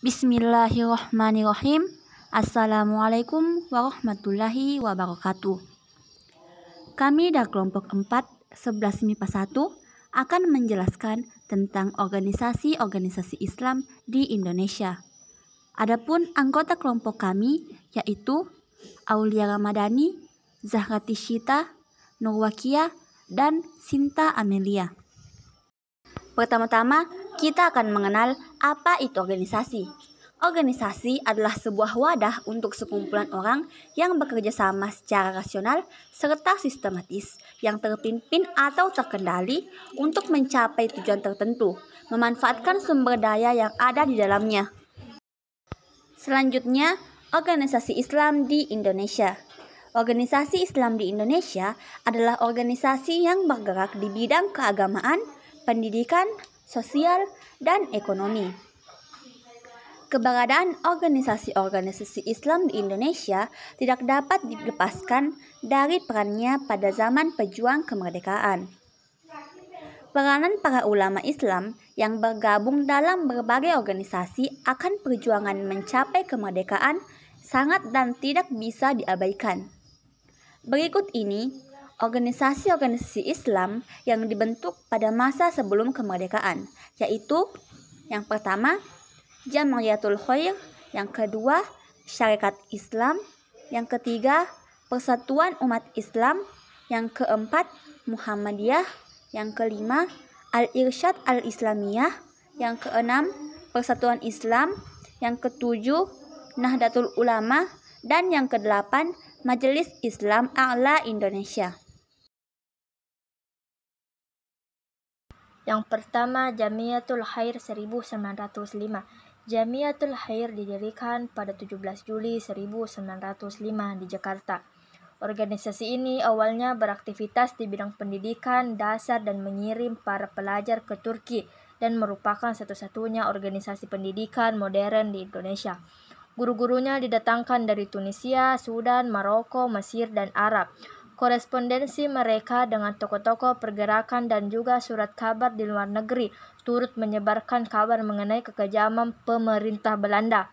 Bismillahirrahmanirrahim. Assalamualaikum warahmatullahi wabarakatuh. Kami dari kelompok 4 11 MIPA 1 akan menjelaskan tentang organisasi-organisasi Islam di Indonesia. Adapun anggota kelompok kami yaitu Aulia Ramadhani, Zahrati Tishita, Nurwakia, dan Sinta Amelia. Pertama-tama, kita akan mengenal apa itu organisasi? Organisasi adalah sebuah wadah untuk sekumpulan orang yang bekerja sama secara rasional serta sistematis yang terpimpin atau terkendali untuk mencapai tujuan tertentu, memanfaatkan sumber daya yang ada di dalamnya. Selanjutnya, organisasi Islam di Indonesia. Organisasi Islam di Indonesia adalah organisasi yang bergerak di bidang keagamaan, pendidikan, sosial, dan ekonomi. Keberadaan organisasi-organisasi Islam di Indonesia tidak dapat dilepaskan dari perannya pada zaman pejuang kemerdekaan. Peranan para ulama Islam yang bergabung dalam berbagai organisasi akan perjuangan mencapai kemerdekaan sangat dan tidak bisa diabaikan. Berikut ini organisasi-organisasi Islam yang dibentuk pada masa sebelum kemerdekaan, yaitu yang pertama Jamayatul Khair, yang kedua Syarikat Islam, yang ketiga Persatuan Umat Islam, yang keempat Muhammadiyah, yang kelima Al-Irsyad Al-Islamiyah, yang keenam Persatuan Islam, yang ketujuh Nahdlatul Ulama, dan yang kedelapan Majelis Islam A'la Indonesia. Yang pertama, Jamiatul Khair 1905. Jamiatul Khair didirikan pada 17 Juli 1905 di Jakarta. Organisasi ini awalnya beraktivitas di bidang pendidikan dasar dan mengirim para pelajar ke Turki dan merupakan satu-satunya organisasi pendidikan modern di Indonesia. Guru-gurunya didatangkan dari Tunisia, Sudan, Maroko, Mesir, dan Arab. Korespondensi mereka dengan tokoh-tokoh pergerakan dan juga surat kabar di luar negeri turut menyebarkan kabar mengenai kekejaman pemerintah Belanda.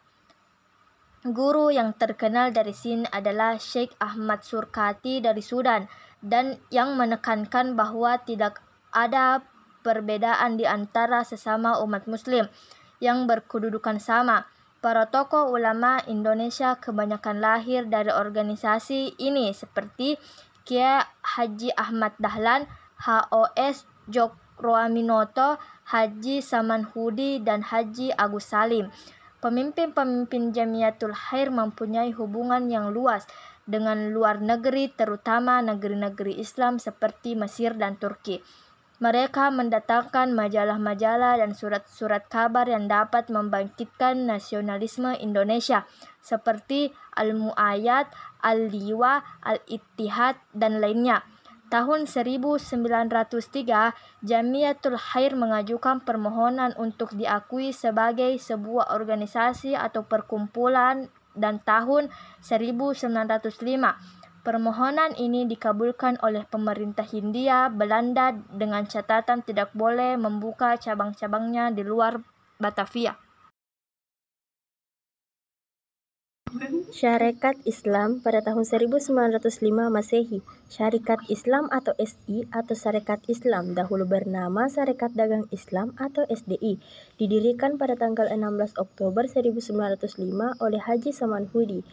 Guru yang terkenal dari sini adalah Sheikh Ahmad Surkati dari Sudan dan yang menekankan bahwa tidak ada perbedaan di antara sesama umat muslim yang berkedudukan sama. Para tokoh ulama Indonesia kebanyakan lahir dari organisasi ini seperti Kia Haji Ahmad Dahlan, HOS Jokroaminoto, Haji Saman Hudi, dan Haji Agus Salim. Pemimpin-pemimpin Jamiatul Khair mempunyai hubungan yang luas dengan luar negeri, terutama negeri-negeri Islam seperti Mesir dan Turki. Mereka mendatangkan majalah-majalah dan surat-surat kabar yang dapat membangkitkan nasionalisme Indonesia, seperti al Muayat, Al-Liwa, Al-Ittihad, dan lainnya. Tahun 1903, Jamiatul Hair mengajukan permohonan untuk diakui sebagai sebuah organisasi atau perkumpulan dan tahun 1905 Permohonan ini dikabulkan oleh pemerintah Hindia Belanda dengan catatan tidak boleh membuka cabang-cabangnya di luar Batavia. Syarikat Islam pada tahun 1905 Masehi, Syarikat Islam atau SI atau Syarikat Islam dahulu bernama Syarikat Dagang Islam atau SDI, didirikan pada tanggal 16 Oktober 1905 oleh Haji Saman Hudi.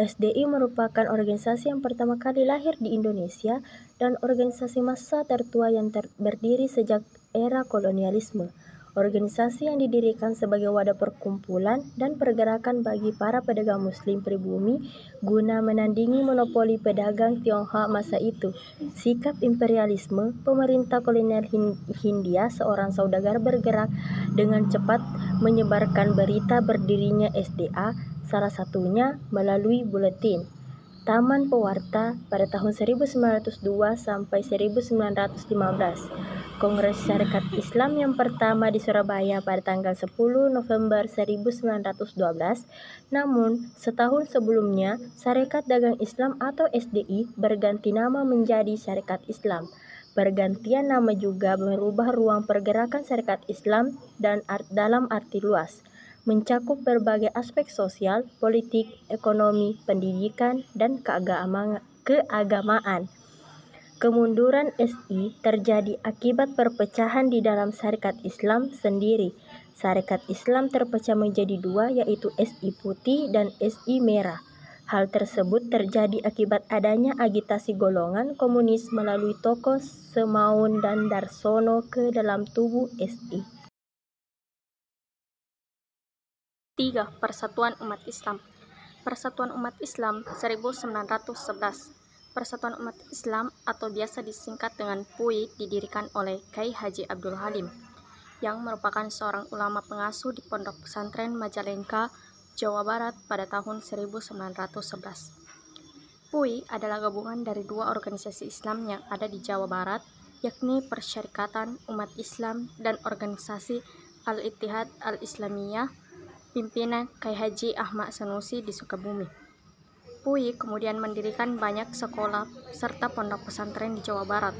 SDI merupakan organisasi yang pertama kali lahir di Indonesia dan organisasi massa tertua yang ter berdiri sejak era kolonialisme. Organisasi yang didirikan sebagai wadah perkumpulan dan pergerakan bagi para pedagang muslim pribumi guna menandingi monopoli pedagang Tionghoa masa itu. Sikap imperialisme pemerintah kolonial Hindia seorang saudagar bergerak dengan cepat menyebarkan berita berdirinya SDA salah satunya melalui buletin Taman Pewarta pada tahun 1902 sampai 1915, Kongres Syarikat Islam yang pertama di Surabaya pada tanggal 10 November 1912, namun setahun sebelumnya Syarikat Dagang Islam atau SDI berganti nama menjadi Syarikat Islam. Pergantian nama juga merubah ruang pergerakan Syarikat Islam dan dalam arti luas mencakup berbagai aspek sosial, politik, ekonomi, pendidikan, dan keagamaan. Kemunduran SI terjadi akibat perpecahan di dalam syarikat Islam sendiri. Syarikat Islam terpecah menjadi dua yaitu SI putih dan SI merah. Hal tersebut terjadi akibat adanya agitasi golongan komunis melalui tokoh Semaun dan Darsono ke dalam tubuh SI. 3. Persatuan Umat Islam Persatuan Umat Islam 1911 Persatuan Umat Islam atau biasa disingkat dengan PUI didirikan oleh Kiai Haji Abdul Halim yang merupakan seorang ulama pengasuh di Pondok Pesantren Majalengka, Jawa Barat pada tahun 1911. PUI adalah gabungan dari dua organisasi Islam yang ada di Jawa Barat, yakni Persyarikatan Umat Islam dan organisasi Al-Ittihad Al-Islamiyah pimpinan Kai Haji Ahmad Sanusi di Sukabumi. Pui kemudian mendirikan banyak sekolah serta pondok pesantren di Jawa Barat.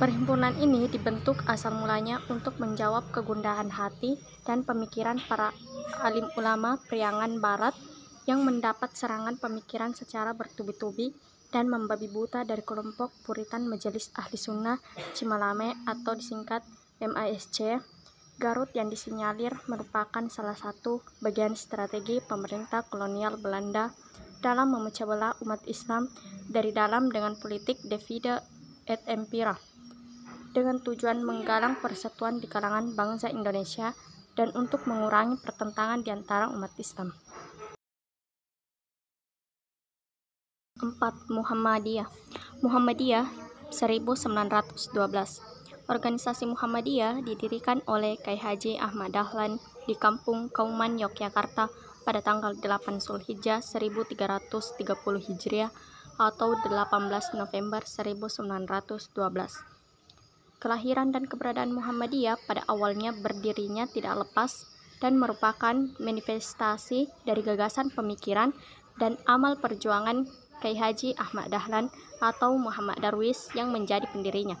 Perhimpunan ini dibentuk asal mulanya untuk menjawab kegundahan hati dan pemikiran para alim ulama Priangan Barat yang mendapat serangan pemikiran secara bertubi-tubi dan membabi buta dari kelompok Puritan Majelis Ahli Sunnah Cimalame atau disingkat MISC Garut yang disinyalir merupakan salah satu bagian strategi pemerintah kolonial Belanda dalam memecah belah umat Islam dari dalam dengan politik divide et impera dengan tujuan menggalang persatuan di kalangan bangsa Indonesia dan untuk mengurangi pertentangan di antara umat Islam. 4. Muhammadiyah Muhammadiyah 1912 organisasi Muhammadiyah didirikan oleh Kiai Haji Ahmad Dahlan di Kampung Kauman, Yogyakarta pada tanggal 8 Sulhijjah 1330 Hijriah atau 18 November 1912. Kelahiran dan keberadaan Muhammadiyah pada awalnya berdirinya tidak lepas dan merupakan manifestasi dari gagasan pemikiran dan amal perjuangan Kiai Haji Ahmad Dahlan atau Muhammad Darwis yang menjadi pendirinya.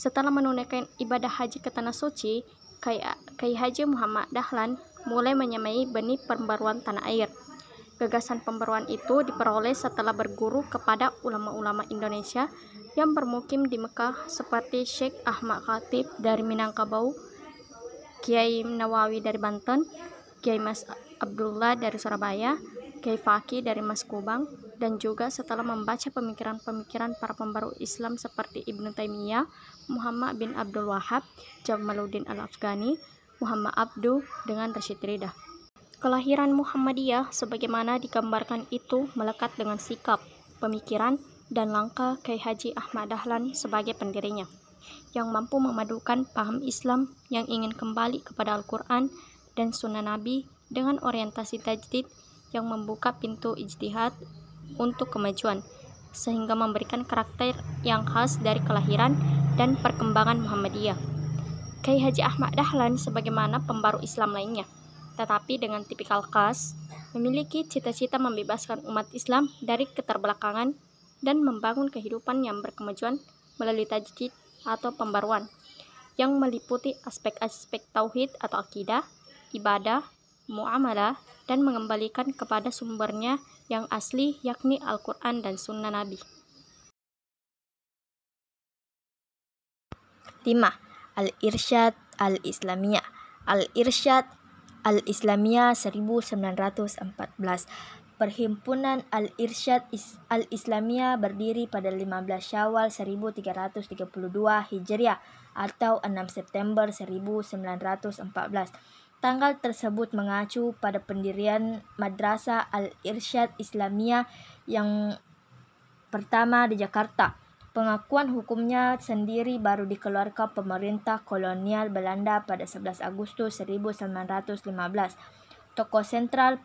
Setelah menunaikan ibadah haji ke tanah suci, Kiai Haji Muhammad Dahlan mulai menyamai benih pembaruan tanah air. Gagasan pembaruan itu diperoleh setelah berguru kepada ulama-ulama Indonesia yang bermukim di Mekah seperti Sheikh Ahmad Khatib dari Minangkabau, Kiai Nawawi dari Banten, Kiai Mas Abdullah dari Surabaya, Kiai Faki dari Mas Kubang, dan juga setelah membaca pemikiran-pemikiran para pembaru Islam seperti Ibnu Taimiyah, Muhammad bin Abdul Wahab, Jamaluddin Al-Afghani, Muhammad Abdu dengan Rashid Rida. Kelahiran Muhammadiyah sebagaimana digambarkan itu melekat dengan sikap, pemikiran, dan langkah Kyai Haji Ahmad Dahlan sebagai pendirinya yang mampu memadukan paham Islam yang ingin kembali kepada Al-Quran dan Sunnah Nabi dengan orientasi tajdid yang membuka pintu ijtihad untuk kemajuan, sehingga memberikan karakter yang khas dari kelahiran dan perkembangan Muhammadiyah. Kiai Haji Ahmad Dahlan sebagaimana pembaru Islam lainnya, tetapi dengan tipikal khas, memiliki cita-cita membebaskan umat Islam dari keterbelakangan dan membangun kehidupan yang berkemajuan melalui tajdid atau pembaruan yang meliputi aspek-aspek tauhid atau akidah, ibadah, muamalah dan mengembalikan kepada sumbernya yang asli yakni Al-Quran dan Sunnah Nabi. 5. Al-Irsyad Al-Islamiyah Al-Irsyad Al-Islamiyah 1914 Perhimpunan Al-Irsyad Al-Islamiyah berdiri pada 15 Syawal 1332 Hijriah atau 6 September 1914 Tanggal tersebut mengacu pada pendirian Madrasah Al-Irsyad Islamiyah yang pertama di Jakarta. Pengakuan hukumnya sendiri baru dikeluarkan pemerintah kolonial Belanda pada 11 Agustus 1915. Tokoh sentral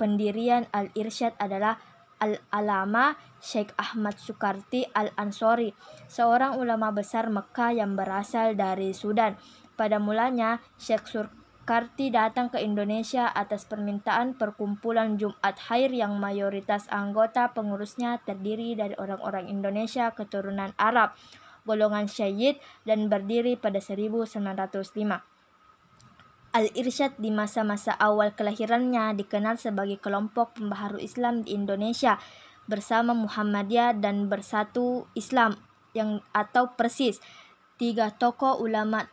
pendirian Al-Irsyad adalah Al-Alama Sheikh Ahmad Sukarti Al-Ansori, seorang ulama besar Mekah yang berasal dari Sudan. Pada mulanya, Sheikh Sur Karti datang ke Indonesia atas permintaan perkumpulan Jumat Hair yang mayoritas anggota pengurusnya terdiri dari orang-orang Indonesia keturunan Arab, golongan Syayid, dan berdiri pada 1905. Al-Irsyad di masa-masa awal kelahirannya dikenal sebagai kelompok pembaharu Islam di Indonesia bersama Muhammadiyah dan Bersatu Islam yang atau Persis. Tiga tokoh ulama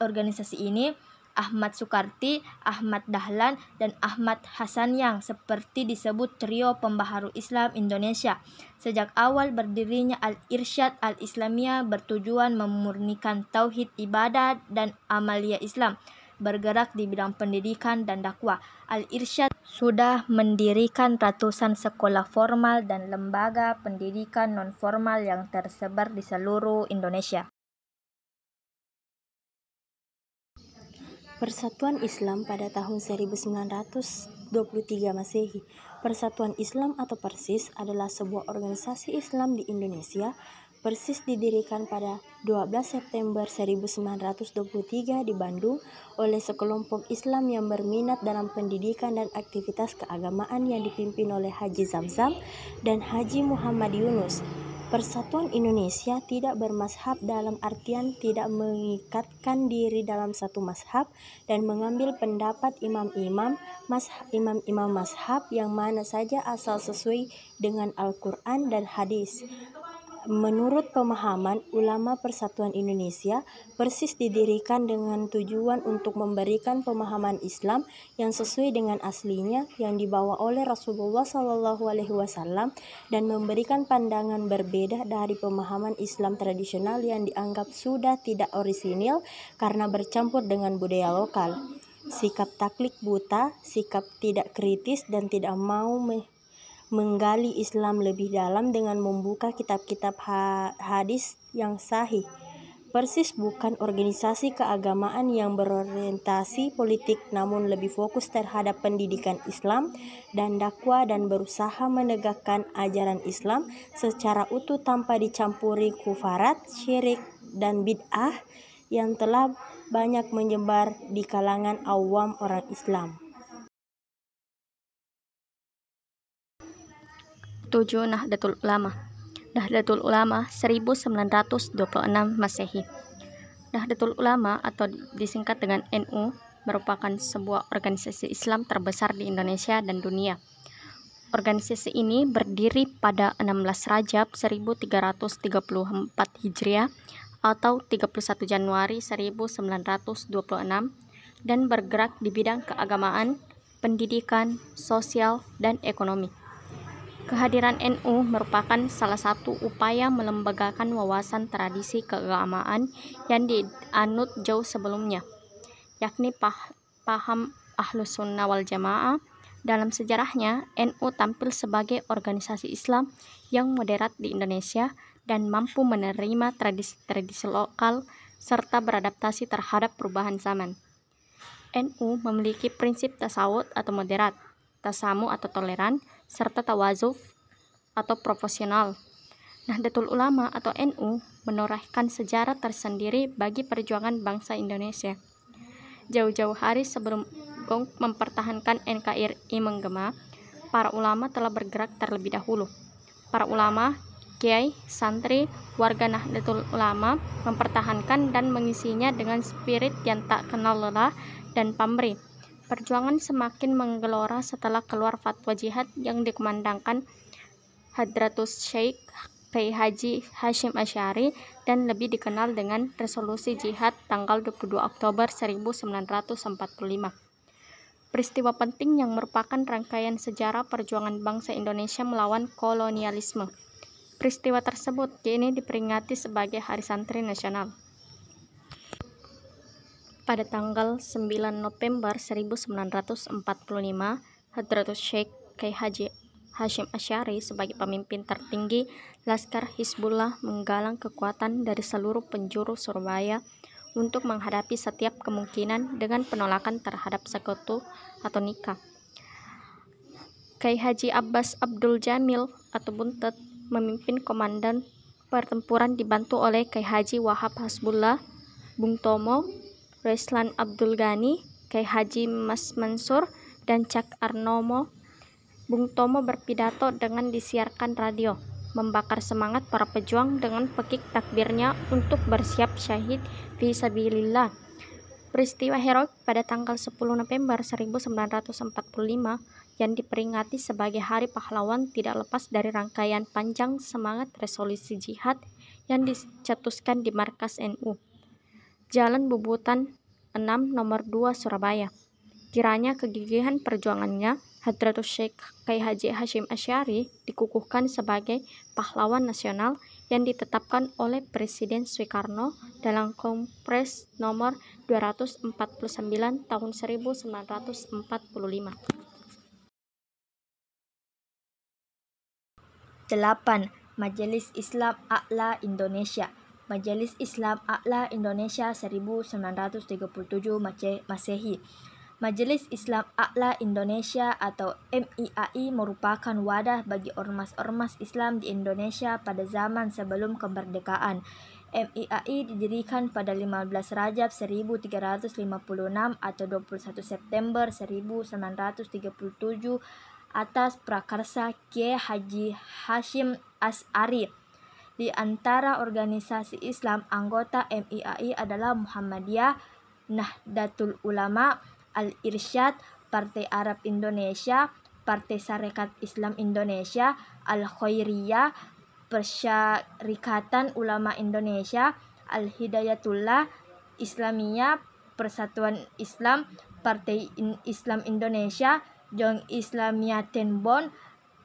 organisasi ini Ahmad Sukarti, Ahmad Dahlan, dan Ahmad Hasan yang seperti disebut trio pembaharu Islam Indonesia. Sejak awal berdirinya Al-Irsyad Al-Islamiyah bertujuan memurnikan tauhid ibadah dan amalia Islam bergerak di bidang pendidikan dan dakwah. Al-Irsyad sudah mendirikan ratusan sekolah formal dan lembaga pendidikan nonformal yang tersebar di seluruh Indonesia. Persatuan Islam pada tahun 1923 Masehi. Persatuan Islam atau Persis adalah sebuah organisasi Islam di Indonesia. Persis didirikan pada 12 September 1923 di Bandung oleh sekelompok Islam yang berminat dalam pendidikan dan aktivitas keagamaan yang dipimpin oleh Haji Zamzam dan Haji Muhammad Yunus. Persatuan Indonesia tidak bermashab dalam artian tidak mengikatkan diri dalam satu mashab dan mengambil pendapat imam-imam, imam-imam mashab yang mana saja asal sesuai dengan Al-Quran dan hadis. Menurut pemahaman ulama Persatuan Indonesia, persis didirikan dengan tujuan untuk memberikan pemahaman Islam yang sesuai dengan aslinya yang dibawa oleh Rasulullah Shallallahu Alaihi Wasallam dan memberikan pandangan berbeda dari pemahaman Islam tradisional yang dianggap sudah tidak orisinil karena bercampur dengan budaya lokal. Sikap taklik buta, sikap tidak kritis dan tidak mau menggali Islam lebih dalam dengan membuka kitab-kitab hadis yang sahih. Persis bukan organisasi keagamaan yang berorientasi politik, namun lebih fokus terhadap pendidikan Islam dan dakwah, dan berusaha menegakkan ajaran Islam secara utuh tanpa dicampuri kufarat, syirik, dan bid'ah yang telah banyak menyebar di kalangan awam orang Islam. 7 Nahdlatul Ulama Nahdlatul Ulama 1926 Masehi Nahdlatul Ulama atau disingkat dengan NU merupakan sebuah organisasi Islam terbesar di Indonesia dan dunia. Organisasi ini berdiri pada 16 Rajab 1334 Hijriah atau 31 Januari 1926 dan bergerak di bidang keagamaan, pendidikan, sosial, dan ekonomi. Kehadiran NU merupakan salah satu upaya melembagakan wawasan tradisi keagamaan yang dianut jauh sebelumnya, yakni paham Ahlus Sunnah wal Jamaah. Dalam sejarahnya, NU tampil sebagai organisasi Islam yang moderat di Indonesia dan mampu menerima tradisi-tradisi lokal serta beradaptasi terhadap perubahan zaman. NU memiliki prinsip tasawuf atau moderat, tasamu atau toleran, serta tawazuf atau proporsional. Nahdlatul Ulama atau NU menorehkan sejarah tersendiri bagi perjuangan bangsa Indonesia. Jauh-jauh hari sebelum Gong mempertahankan NKRI menggema, para ulama telah bergerak terlebih dahulu. Para ulama, kiai, santri, warga Nahdlatul Ulama mempertahankan dan mengisinya dengan spirit yang tak kenal lelah dan pamrih Perjuangan semakin menggelora setelah keluar fatwa jihad yang dikumandangkan Hadratus Syekh Kiai Haji Hashim Asyari dan lebih dikenal dengan resolusi jihad tanggal 22 Oktober 1945. Peristiwa penting yang merupakan rangkaian sejarah perjuangan bangsa Indonesia melawan kolonialisme. Peristiwa tersebut kini diperingati sebagai Hari Santri Nasional pada tanggal 9 November 1945, Hadratus Sheikh K. Haji Hashim Asyari sebagai pemimpin tertinggi Laskar Hizbullah menggalang kekuatan dari seluruh penjuru Surabaya untuk menghadapi setiap kemungkinan dengan penolakan terhadap sekutu atau nikah. Kai Haji Abbas Abdul Jamil atau Buntet memimpin komandan pertempuran dibantu oleh Kai Haji Wahab Hasbullah, Bung Tomo, Raislan Abdul Ghani, Kai Haji Mas Mansur, dan Cak Arnomo. Bung Tomo berpidato dengan disiarkan radio, membakar semangat para pejuang dengan pekik takbirnya untuk bersiap syahid visabilillah. Peristiwa heroik pada tanggal 10 November 1945 yang diperingati sebagai Hari Pahlawan tidak lepas dari rangkaian panjang semangat resolusi jihad yang dicetuskan di markas NU. Jalan Bubutan 6 Nomor 2 Surabaya. Kiranya kegigihan perjuangannya, Hadratus Syekh Kai Haji Hashim Asyari dikukuhkan sebagai pahlawan nasional yang ditetapkan oleh Presiden Soekarno dalam Kompres nomor 249 tahun 1945. Delapan Majelis Islam A'la Indonesia Majelis Islam A'la Indonesia 1937 Masehi. Majelis Islam A'la Indonesia atau MIAI merupakan wadah bagi ormas-ormas Islam di Indonesia pada zaman sebelum kemerdekaan. MIAI didirikan pada 15 Rajab 1356 atau 21 September 1937 atas prakarsa Kiai Haji Hashim As'ari di antara organisasi Islam, anggota MIAI adalah Muhammadiyah, Nahdlatul Ulama, Al-Irsyad, Partai Arab Indonesia, Partai Sarekat Islam Indonesia, Al-Khairiyah, Persyarikatan Ulama Indonesia, Al-Hidayatullah, Islamiyah, Persatuan Islam, Partai Islam Indonesia, Jong Islamiyah Tenbon,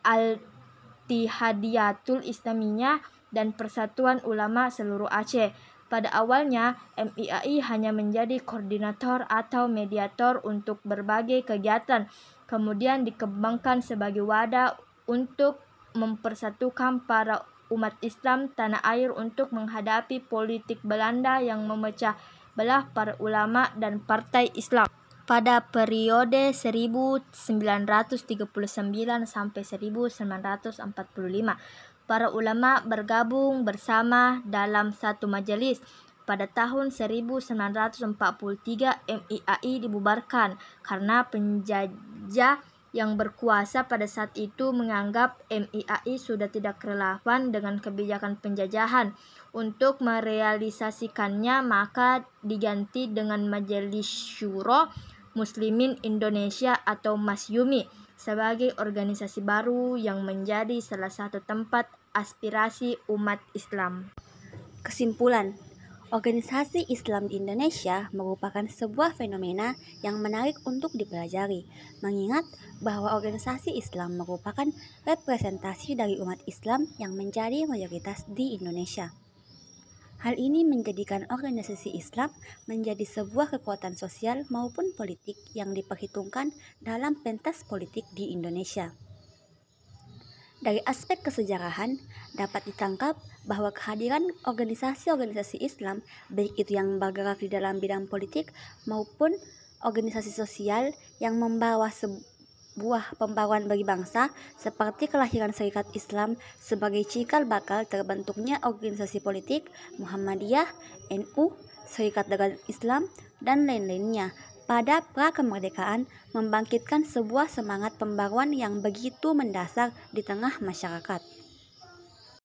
Al-Tihadiyatul Islamiyah, dan Persatuan Ulama seluruh Aceh. Pada awalnya, MIAI hanya menjadi koordinator atau mediator untuk berbagai kegiatan, kemudian dikembangkan sebagai wadah untuk mempersatukan para umat Islam tanah air untuk menghadapi politik Belanda yang memecah belah para ulama dan partai Islam pada periode 1939 sampai 1945 para ulama bergabung bersama dalam satu majelis. Pada tahun 1943 MIAI dibubarkan karena penjajah yang berkuasa pada saat itu menganggap MIAI sudah tidak relevan dengan kebijakan penjajahan. Untuk merealisasikannya maka diganti dengan Majelis Syuro Muslimin Indonesia atau Masyumi sebagai organisasi baru yang menjadi salah satu tempat aspirasi umat Islam. Kesimpulan, Organisasi Islam di Indonesia merupakan sebuah fenomena yang menarik untuk dipelajari, mengingat bahwa organisasi Islam merupakan representasi dari umat Islam yang menjadi mayoritas di Indonesia. Hal ini menjadikan organisasi Islam menjadi sebuah kekuatan sosial maupun politik yang diperhitungkan dalam pentas politik di Indonesia. Dari aspek kesejarahan, dapat ditangkap bahwa kehadiran organisasi-organisasi Islam, baik itu yang bergerak di dalam bidang politik maupun organisasi sosial yang membawa buah pembawaan bagi bangsa seperti kelahiran Serikat Islam sebagai cikal bakal terbentuknya organisasi politik Muhammadiyah, NU, Serikat Dagang Islam, dan lain-lainnya pada kemerdekaan membangkitkan sebuah semangat pembaruan yang begitu mendasar di tengah masyarakat.